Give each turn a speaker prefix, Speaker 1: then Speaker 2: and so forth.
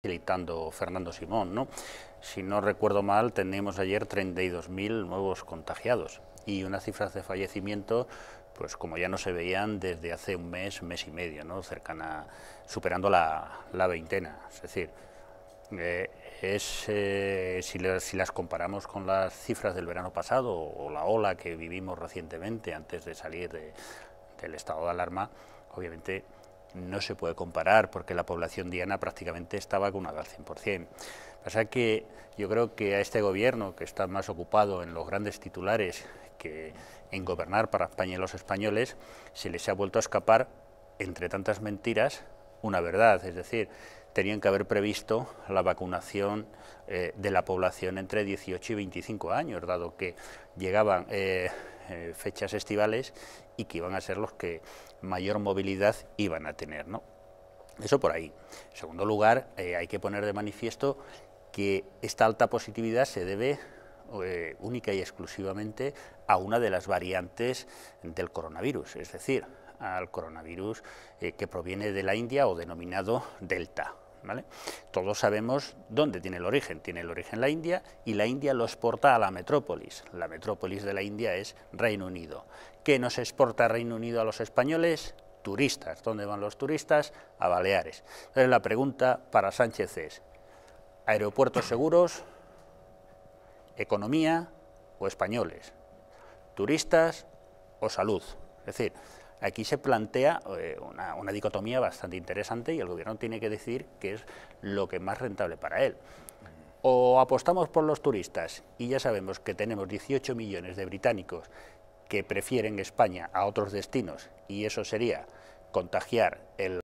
Speaker 1: facilitando Fernando Simón. ¿no? Si no recuerdo mal, teníamos ayer 32.000 nuevos contagiados y unas cifras de fallecimiento pues como ya no se veían desde hace un mes, mes y medio, ¿no? cercana, superando la, veintena. Es decir, eh, es, eh, si, las, si, las comparamos con las cifras del verano pasado o la ola que vivimos recientemente antes de salir del estado de alarma, obviamente no se puede comparar porque la población diana prácticamente está vacunada al 100%. Pasa que yo creo que a este gobierno, que está más ocupado en los grandes titulares que en gobernar para España y los españoles, se les ha vuelto a escapar, entre tantas mentiras, una verdad. Es decir, tenían que haber previsto la vacunación eh, de la población entre 18 y 25 años, dado que llegaban eh, eh, fechas estivales y que iban a ser los que mayor movilidad iban a tener. ¿no? Eso por ahí. En segundo lugar, eh, hay que poner de manifiesto que esta alta positividad se debe eh, única y exclusivamente a una de las variantes del coronavirus, es decir, al coronavirus que proviene de la India o denominado Delta. Todos sabemos dónde tiene el origen, tiene el origen la India y la India lo exporta a la metrópolis, la metrópolis de la India es Reino Unido. ¿Qué nos exporta Reino Unido a los españoles? Turistas, ¿dónde van los turistas? A Baleares. Entonces la pregunta para Sánchez es, ¿aeropuertos seguros, economía o españoles? ¿Turistas o salud? Es decir, Aquí se plantea eh, una, una, dicotomía bastante interesante y el gobierno tiene que decidir qué es lo que más rentable para él. O apostamos por los turistas y ya sabemos que tenemos 18 millones de británicos que prefieren España a otros destinos y eso sería contagiar el